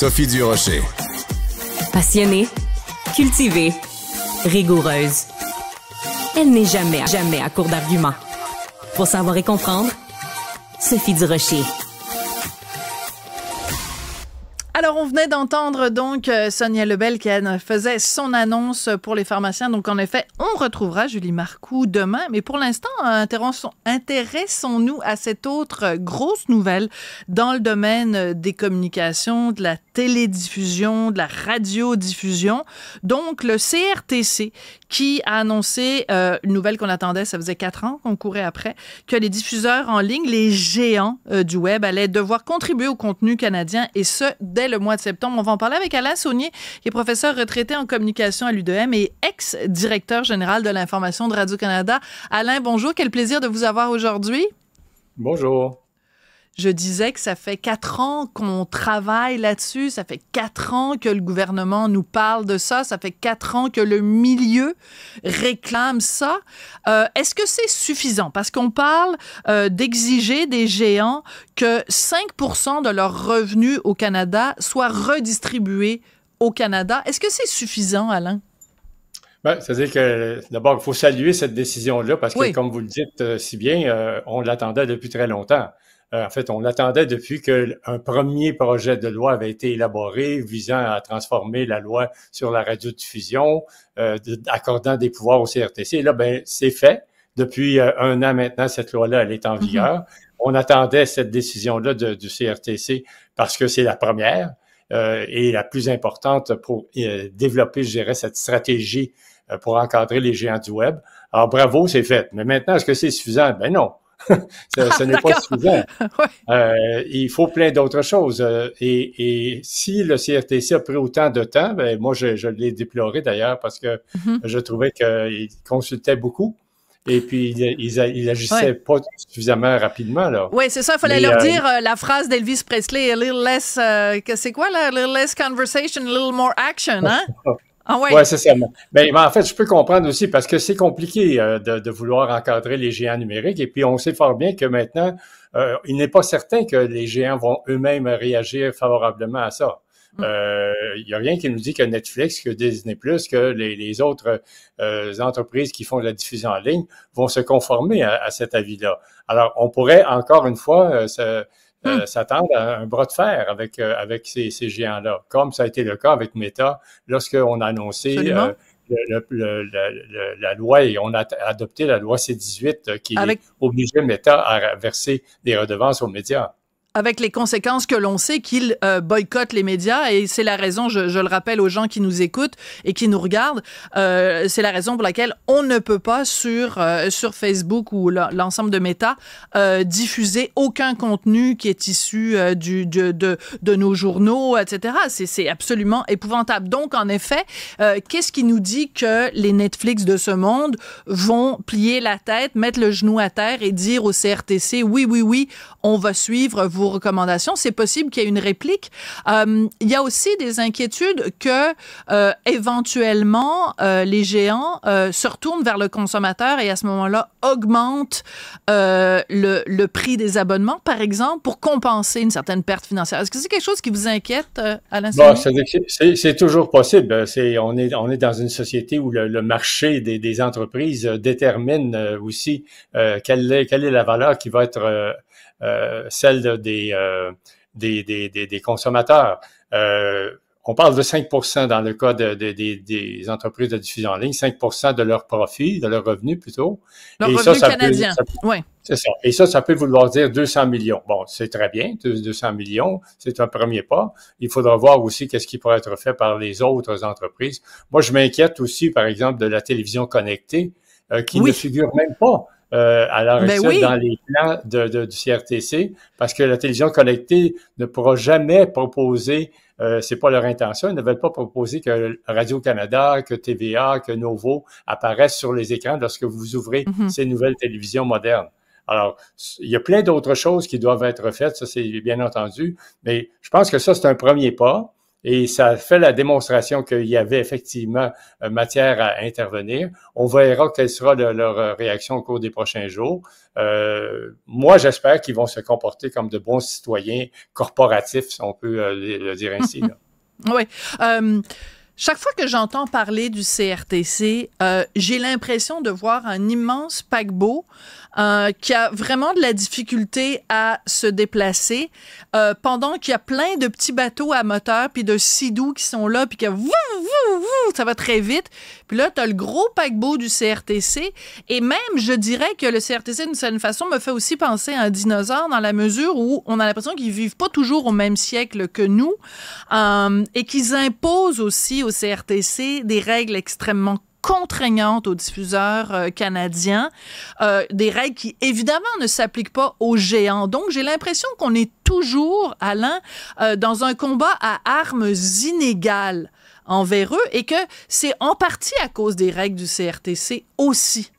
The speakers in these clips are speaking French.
Sophie Durocher. Passionnée, cultivée, rigoureuse. Elle n'est jamais, jamais à court d'arguments. Pour savoir et comprendre, Sophie Durocher. Alors, on venait d'entendre donc euh, Sonia Lebel qui faisait son annonce pour les pharmaciens. Donc, en effet, on retrouvera Julie Marcoux demain. Mais pour l'instant, intéressons-nous à cette autre euh, grosse nouvelle dans le domaine des communications, de la télédiffusion, de la radiodiffusion. Donc, le CRTC qui a annoncé euh, une nouvelle qu'on attendait, ça faisait quatre ans qu'on courait après, que les diffuseurs en ligne, les géants euh, du web, allaient devoir contribuer au contenu canadien et ce, dès le mois de septembre. On va en parler avec Alain Saunier, qui est professeur retraité en communication à l'UDM et ex-directeur général de l'information de Radio-Canada. Alain, bonjour, quel plaisir de vous avoir aujourd'hui. Bonjour. Je disais que ça fait quatre ans qu'on travaille là-dessus, ça fait quatre ans que le gouvernement nous parle de ça, ça fait quatre ans que le milieu réclame ça. Euh, est-ce que c'est suffisant? Parce qu'on parle euh, d'exiger des géants que 5 de leurs revenus au Canada soient redistribués au Canada. Est-ce que c'est suffisant, Alain? Ben, c'est-à-dire que d'abord, il faut saluer cette décision-là parce que, comme vous le dites euh, si bien, on l'attendait depuis très longtemps. Euh, en fait, on attendait depuis qu'un premier projet de loi avait été élaboré visant à transformer la loi sur la radiodiffusion, euh, accordant des pouvoirs au CRTC. Et là, ben, c'est fait. Depuis euh, un an maintenant, cette loi-là, elle est en mhm. vigueur. On attendait cette décision-là du CRTC parce que c'est la première euh, et la plus importante pour développer, je dirais, cette stratégie pour encadrer les géants du Web. Alors, bravo, c'est fait. Mais maintenant, est-ce que c'est suffisant? Ben non. ce, ah, n'est pas souvent. Euh, il faut plein d'autres choses. Euh, et, si le CRTC a pris autant de temps, ben moi, je, l'ai déploré d'ailleurs parce que mhm. je trouvais qu'ils consultaient beaucoup. Et puis, ils, il agissaient pas suffisamment rapidement, Oui, c'est ça. Il fallait leur euh, dire la phrase d'Elvis Presley, a little less, c'est quoi, conversation, a little more action, hein? Ah oui, c'est ça. Mais, en fait, je peux comprendre aussi parce que c'est compliqué euh, de, vouloir encadrer les géants numériques. Et puis, on sait fort bien que maintenant, euh, il n'est pas certain que les géants vont eux-mêmes réagir favorablement à ça. Il hum. n'y euh, a rien qui nous dit que Netflix, que Disney, que les, autres entreprises qui font de la diffusion en ligne vont se conformer à, cet avis-là. Alors, on pourrait encore une fois S'attendre euh, hmm. à un bras de fer avec, euh, avec ces, ces géants-là, comme ça a été le cas avec Meta lorsqu'on a annoncé euh, la loi et on a adopté la loi C-18 qui obligeait Meta à verser des redevances aux médias avec les conséquences que l'on sait qu'il euh, boycotte les médias et c'est la raison, je, le rappelle aux gens qui nous écoutent et qui nous regardent, euh, c'est la raison pour laquelle on ne peut pas sur euh, sur Facebook ou l'ensemble de Meta diffuser aucun contenu qui est issu de, de nos journaux, etc. C'est absolument épouvantable. Donc en effet, qu'est-ce qui nous dit que les Netflix de ce monde vont plier la tête, mettre le genou à terre et dire au CRTC oui oui oui, on va suivre vos recommandations. C'est possible qu'il y ait une réplique. Euh, il y a aussi des inquiétudes que euh, éventuellement euh, les géants se retournent vers le consommateur et à ce moment-là augmentent le, prix des abonnements, par exemple, pour compenser une certaine perte financière. Est-ce que c'est quelque chose qui vous inquiète, Alain bah, C'est toujours possible. on, est, on est dans une société où le, marché des, entreprises détermine aussi quelle quelle, est, la valeur qui va être euh, celle de, euh, des, des, des, consommateurs. Euh, on parle de 5 dans le cas des entreprises de diffusion en ligne, 5 de leur profit, de leurs revenus plutôt. Leur Et revenu ça, ça canadien, peut, oui. C'est ça. Et ça, ça peut vouloir dire 200 millions. Bon, c'est très bien, 200 millions, c'est un premier pas. Il faudra voir aussi qu'est-ce qui pourrait être fait par les autres entreprises. Moi, je m'inquiète aussi, par exemple, de la télévision connectée qui ne figure même pas euh, à ben dans les plans de, du CRTC parce que la télévision connectée ne pourra jamais proposer, euh, c'est pas leur intention, ils ne veulent pas proposer que Radio-Canada, que TVA, que Novo apparaissent sur les écrans lorsque vous ouvrez mhm. ces nouvelles télévisions modernes. Alors, il y a plein d'autres choses qui doivent être faites, ça c'est bien entendu, mais je pense que ça c'est un premier pas. Et ça fait la démonstration qu'il y avait effectivement euh, matière à intervenir. On verra quelle sera leur euh, réaction au cours des prochains jours. Euh, moi, j'espère qu'ils vont se comporter comme de bons citoyens corporatifs, si on peut le dire ainsi. Oui. Chaque fois que j'entends parler du CRTC, euh, j'ai l'impression de voir un immense paquebot euh, qui a vraiment de la difficulté à se déplacer, euh, pendant qu'il y a plein de petits bateaux à moteur puis de sidoux qui sont là puis que ça va très vite. Puis là, tu as le gros paquebot du CRTC. Et même, je dirais que le CRTC, d'une certaine façon, me fait aussi penser à un dinosaure dans la mesure où on a l'impression qu'ils vivent pas toujours au même siècle que nous euh, et qu'ils imposent aussi au CRTC des règles extrêmement contraignantes aux diffuseurs euh, canadiens, euh, des règles qui évidemment ne s'appliquent pas aux géants. Donc j'ai l'impression qu'on est toujours, Alain, dans un combat à armes inégales envers eux et que c'est en partie à cause des règles du CRTC aussi.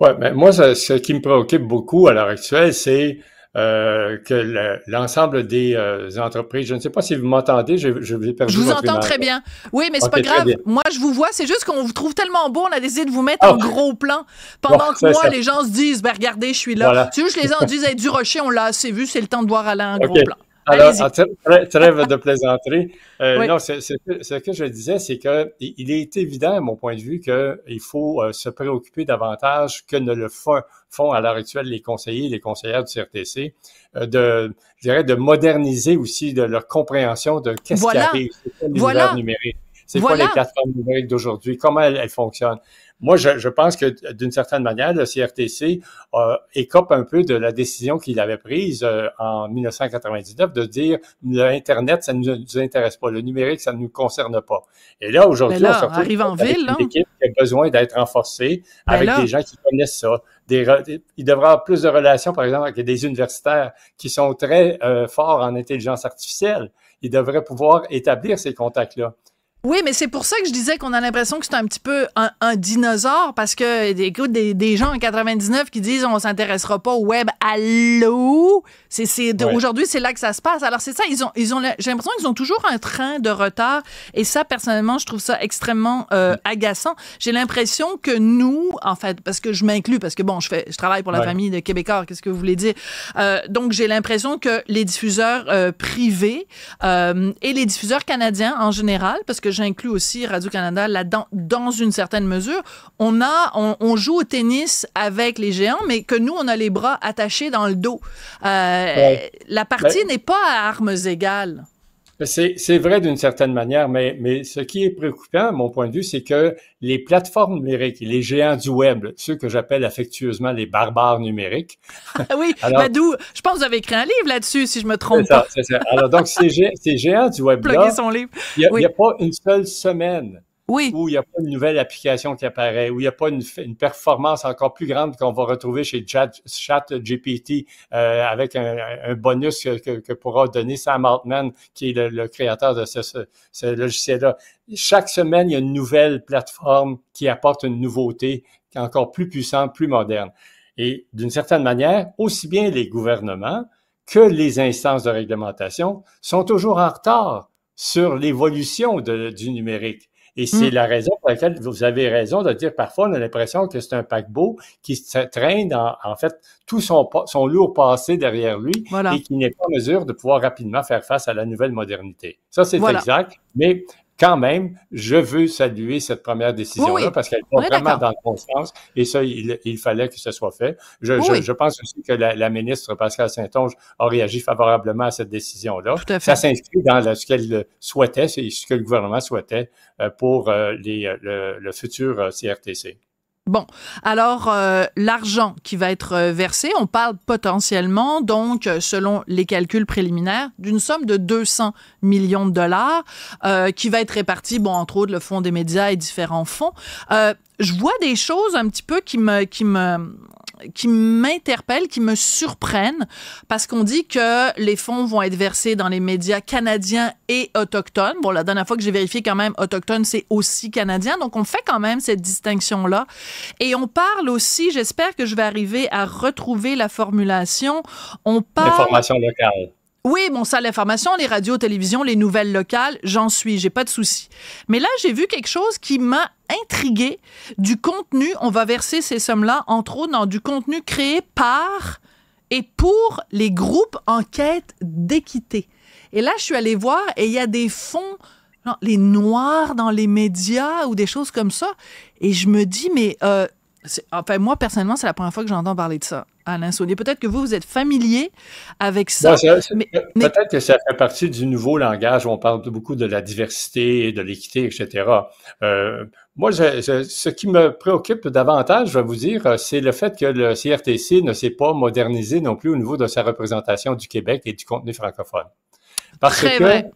Oui, mais moi, ce, ce, qui me préoccupe beaucoup à l'heure actuelle, c'est euh, que l'ensemble des euh, entreprises, je ne sais pas si vous m'entendez, je, je vais perdre. Je vous entends très bien. Oui, mais c'est pas grave. Moi, je vous vois. C'est juste qu'on vous trouve tellement beau, on a décidé de vous mettre ah, en gros plan pendant que moi, les gens se disent, ben regardez, je suis là. Tu C'est juste les gens disent, du rocher, on l'a assez vu, c'est le temps de voir Alain en gros plan. Alors, ah, trêve de plaisanterie. Euh, non, ce que je disais, c'est que il est évident, à mon point de vue, qu'il faut euh, se préoccuper davantage que ne le font, à l'heure actuelle les conseillers et les conseillères du CRTC, euh, de, je dirais, de moderniser aussi de leur compréhension de qu'est-ce qui arrive, c'est quoi c'est quoi les plateformes numériques d'aujourd'hui, comment elles fonctionnent moi, je, pense que euh, d'une certaine manière, le CRTC euh, écope un peu de la décision qu'il avait prise euh, en 1999 de dire l'Internet, ça ne nous, intéresse pas, le numérique, ça ne nous concerne pas. Et là, aujourd'hui, ben on se arrive en ville, une équipe qui a besoin d'être renforcée ben avec des gens qui connaissent ça. il devra avoir plus de relations, par exemple, avec des universitaires qui sont très forts en intelligence artificielle. Il devrait pouvoir établir ces contacts-là. Oui, mais c'est pour ça que je disais qu'on a l'impression que c'est un petit peu un, dinosaure parce que écoute, des, des, gens en 99 qui disent on s'intéressera pas au web. Allô, c'est aujourd'hui c'est là que ça se passe. Alors c'est ça, ils ont ils ont j'ai l'impression qu'ils ont toujours un train de retard et ça personnellement je trouve ça extrêmement euh, agaçant. J'ai l'impression que nous en fait parce que je m'inclus parce que bon je fais je travaille pour la famille de Québécois qu'est-ce que vous voulez dire. Euh, donc j'ai l'impression que les diffuseurs euh, privés et les diffuseurs canadiens en général parce que j'inclus aussi Radio-Canada là dans une certaine mesure. On, a, on, joue au tennis avec les géants, mais que nous, on a les bras attachés dans le dos. Euh, la partie ben n'est pas à armes égales. Ben, c'est vrai d'une certaine manière, mais, mais ce qui est préoccupant, à mon point de vue, c'est que les plateformes numériques, les géants du web, ceux que j'appelle affectueusement les barbares numériques. Ah oui, Madou, ben, je pense que vous avez écrit un livre là-dessus, si je me trompe ça, pas. Ça. Alors donc, ces, géants du web-là, il n'y a, pas une seule semaine oui. Où il n'y a pas une nouvelle application qui apparaît, où il n'y a pas une, performance encore plus grande qu'on va retrouver chez Chat, GPT euh, avec un, bonus que, pourra donner Sam Altman, qui est le, créateur de ce, ce, ce logiciel-là. Chaque semaine, il y a une nouvelle plateforme qui apporte une nouveauté encore plus puissante, plus moderne. Et d'une certaine manière, aussi bien les gouvernements que les instances de réglementation sont toujours en retard sur l'évolution du numérique. Et mmh. c'est la raison pour laquelle vous avez raison de dire parfois on a l'impression que c'est un paquebot qui se traîne en, fait tout son, son lourd passé derrière lui et qui n'est pas en mesure de pouvoir rapidement faire face à la nouvelle modernité. Ça, c'est exact. Mais quand même, je veux saluer cette première décision-là parce qu'elle est vraiment dans le bon sens et ça, il, fallait que ce soit fait. Je, pense aussi que la, ministre Pascal Saint-Onge a réagi favorablement à cette décision-là. Ça s'inscrit dans ce qu'elle souhaitait, ce que le gouvernement souhaitait euh, pour euh, les, euh, le futur CRTC. Bon, alors euh, l'argent qui va être euh, versé, on parle potentiellement, donc euh, selon les calculs préliminaires, d'une somme de 200 millions de dollars qui va être répartie, bon, entre autres, le fonds des médias et différents fonds. je vois des choses un petit peu qui me, qui me, qui m'interpellent, qui me surprennent, parce qu'on dit que les fonds vont être versés dans les médias canadiens et autochtones. Bon, la dernière fois que j'ai vérifié, quand même, autochtone, c'est aussi canadien. Donc, on fait quand même cette distinction-là. Et on parle aussi, j'espère que je vais arriver à retrouver la formulation, on parle... formations locales. Oui, bon, ça, l'information, les radios, télévisions, les nouvelles locales, j'en suis, j'ai pas de souci. Mais là, j'ai vu quelque chose qui m'a intrigué du contenu. On va verser ces sommes-là, entre autres, dans du contenu créé par et pour les groupes en quête d'équité. Et là, je suis allée voir et il y a des fonds, les noirs dans les médias ou des choses comme ça. Et je me dis, mais euh, enfin, moi, personnellement, c'est la première fois que j'entends parler de ça. Alain Saulier. Peut-être que vous, vous êtes familier avec ça. peut-être que ça fait partie du nouveau langage où on parle beaucoup de la diversité, de l'équité, etc. Euh, moi, ce qui me préoccupe davantage, je vais vous dire, c'est le fait que le CRTC ne s'est pas modernisé non plus au niveau de sa représentation du Québec et du contenu francophone. Parce Très que,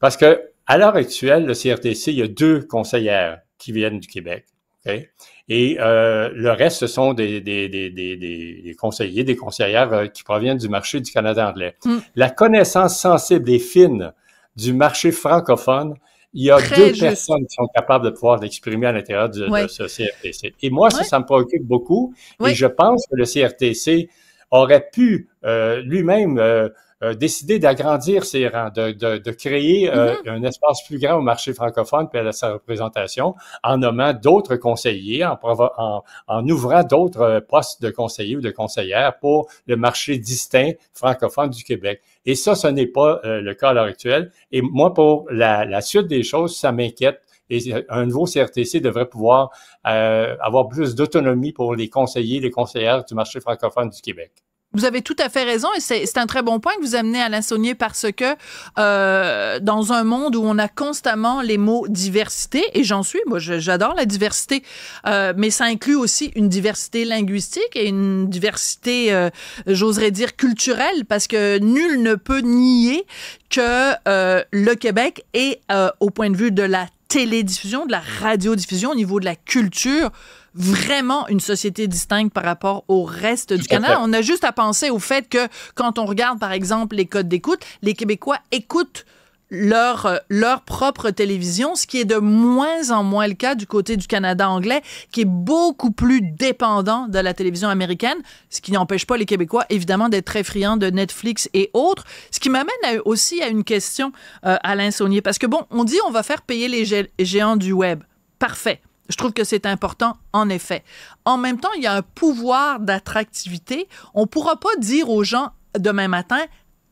parce que à l'heure actuelle, le CRTC, il y a deux conseillères qui viennent du Québec. OK et euh, le reste, ce sont des, des, des, des, conseillers, des conseillères euh, qui proviennent du marché du Canada anglais. Mm. La connaissance sensible et fine du marché francophone, il y a deux personnes qui sont capables de pouvoir l'exprimer à l'intérieur de ce CRTC. Et moi, ça, ça me préoccupe beaucoup. Et je pense que le CRTC aurait pu euh, lui-même... Euh, décider d'agrandir ses rangs, de, créer euh, mm-hmm. un espace plus grand au marché francophone puis à sa représentation en nommant d'autres conseillers, en, en, en ouvrant d'autres euh, postes de conseillers ou de conseillères pour le marché distinct francophone du Québec. Et ça, ce n'est pas euh, le cas à l'heure actuelle. Et moi, pour la, suite des choses, ça m'inquiète et un nouveau CRTC devrait pouvoir avoir plus d'autonomie pour les conseillers, les conseillères du marché francophone du Québec. Vous avez tout à fait raison et c'est un très bon point que vous amenez à Saunier parce que euh, dans un monde où on a constamment les mots diversité, et j'en suis, moi j'adore la diversité, euh, mais ça inclut aussi une diversité linguistique et une diversité, euh, j'oserais dire, culturelle parce que nul ne peut nier que euh, le Québec est, euh, au point de vue de la télédiffusion, de la radiodiffusion, au niveau de la culture, vraiment une société distincte par rapport au reste du Canada. On a juste à penser au fait que quand on regarde, par exemple, les codes d'écoute, les Québécois écoutent leur, euh, leur propre télévision, ce qui est de moins en moins le cas du côté du Canada anglais, qui est beaucoup plus dépendant de la télévision américaine, ce qui n'empêche pas les Québécois, évidemment, d'être très friands de Netflix et autres, ce qui m'amène aussi à une question, euh, Alain Saunier, parce que bon, on dit on va faire payer les géants du web. Parfait. Je trouve que c'est important, en effet. En même temps, il y a un pouvoir d'attractivité. On ne pourra pas dire aux gens demain matin,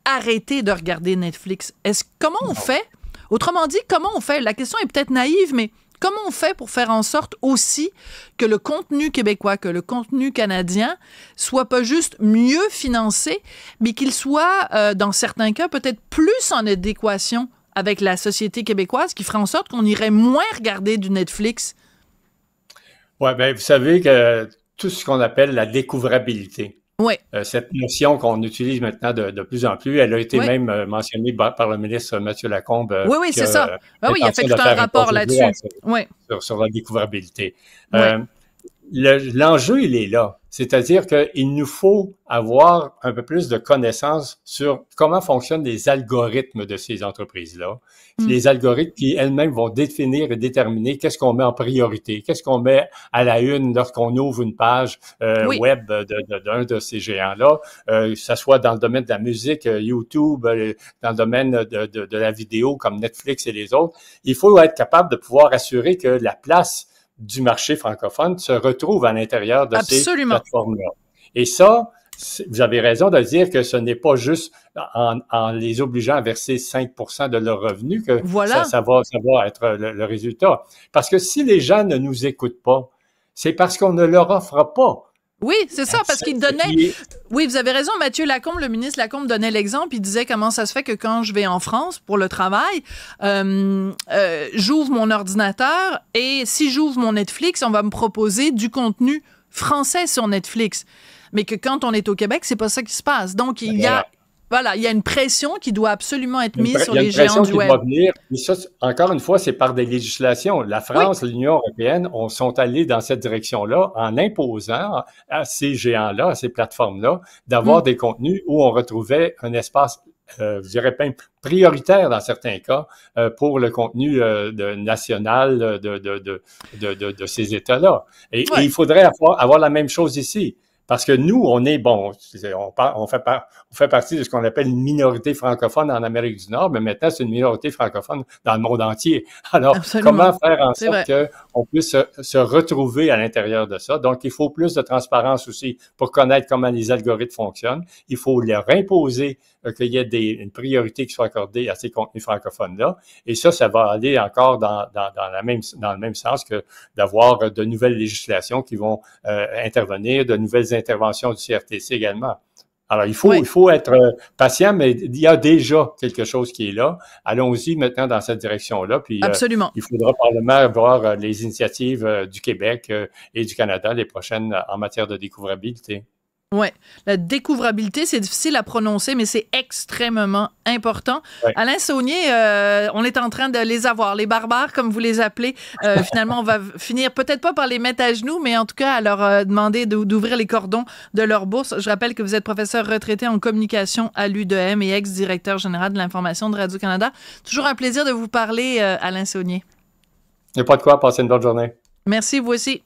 arrêtez de regarder Netflix. Est-ce comment on fait Autrement dit, comment on fait La question est peut-être naïve, mais comment on fait pour faire en sorte aussi que le contenu québécois, que le contenu canadien soit pas juste mieux financé, mais qu'il soit, euh, dans certains cas, peut-être plus en adéquation avec la société québécoise, qui ferait en sorte qu'on irait moins regarder du Netflix oui, bien, vous savez que tout ce qu'on appelle la découvrabilité, euh, cette notion qu'on utilise maintenant de, plus en plus, elle a été même euh, mentionnée par, le ministre Mathieu Lacombe. Euh, oui, oui, c'est ça. Ben oui, il a fait tout un rapport là-dessus. Sur, la découvrabilité. L'enjeu, il est là. C'est-à-dire qu'il nous faut avoir un peu plus de connaissances sur comment fonctionnent les algorithmes de ces entreprises-là. Hmm. Les algorithmes qui elles-mêmes vont définir et déterminer qu'est-ce qu'on met en priorité, qu'est-ce qu'on met à la une lorsqu'on ouvre une page euh, web d'un de, ces géants-là, euh, que ce soit dans le domaine de la musique, euh, YouTube, dans le domaine de, de la vidéo comme Netflix et les autres. Il faut être capable de pouvoir assurer que la place du marché francophone se retrouve à l'intérieur de Absolument. ces plateformes Et ça, vous avez raison de dire que ce n'est pas juste en, les obligeant à verser 5 de leurs revenus que ça, va, être le résultat. Parce que si les gens ne nous écoutent pas, c'est parce qu'on ne leur offre pas oui, c'est ça, parce qu'il donnait. Oui, vous avez raison, Mathieu Lacombe, le ministre Lacombe donnait l'exemple. Il disait comment ça se fait que quand je vais en France pour le travail, euh, euh, j'ouvre mon ordinateur et si j'ouvre mon Netflix, on va me proposer du contenu français sur Netflix mais que quand on est au Québec, c'est pas ça qui se passe. Donc, il y a voilà, il y a une pression qui doit absolument être mise sur les géants du web. Venir, encore une fois, c'est par des législations. La France, l'Union européenne, on sont allés dans cette direction-là en imposant à ces géants-là, à ces plateformes-là, d'avoir mm. des contenus où on retrouvait un espace euh, je dirais prioritaire dans certains cas euh, pour le contenu euh, de, national de, ces États-là. Et, il faudrait avoir, la même chose ici. Parce que nous, on est, bon, on, fait, partie de ce qu'on appelle une minorité francophone en Amérique du Nord, mais maintenant, c'est une minorité francophone dans le monde entier. Alors, comment faire en sorte que on peut se, retrouver à l'intérieur de ça. Donc, il faut plus de transparence aussi pour connaître comment les algorithmes fonctionnent. Il faut leur imposer euh, qu'il y ait des, une priorité qui soit accordée à ces contenus francophones-là. Et ça, ça va aller encore dans, dans, la même, dans le même sens que d'avoir de nouvelles législations qui vont euh, intervenir, de nouvelles interventions du CRTC également. Alors, il faut, il faut être euh, patient, mais il y a déjà quelque chose qui est là. Allons-y maintenant dans cette direction-là. Puis, euh, Absolument. il faudra probablement voir euh, les initiatives du Québec et du Canada les prochaines en matière de découvrabilité. Oui, la découvrabilité, c'est difficile à prononcer, mais c'est extrêmement important. Alain Saunier, euh, on est en train de les avoir, les barbares, comme vous les appelez. Euh, finalement, on va finir peut-être pas par les mettre à genoux, mais en tout cas à leur euh, demander d'ouvrir les cordons de leur bourse. Je rappelle que vous êtes professeur retraité en communication à l'UDM e et ex-directeur général de l'information de Radio-Canada. Toujours un plaisir de vous parler, Alain Saunier. Il n'y a pas de quoi, passez une bonne journée. Merci, vous aussi.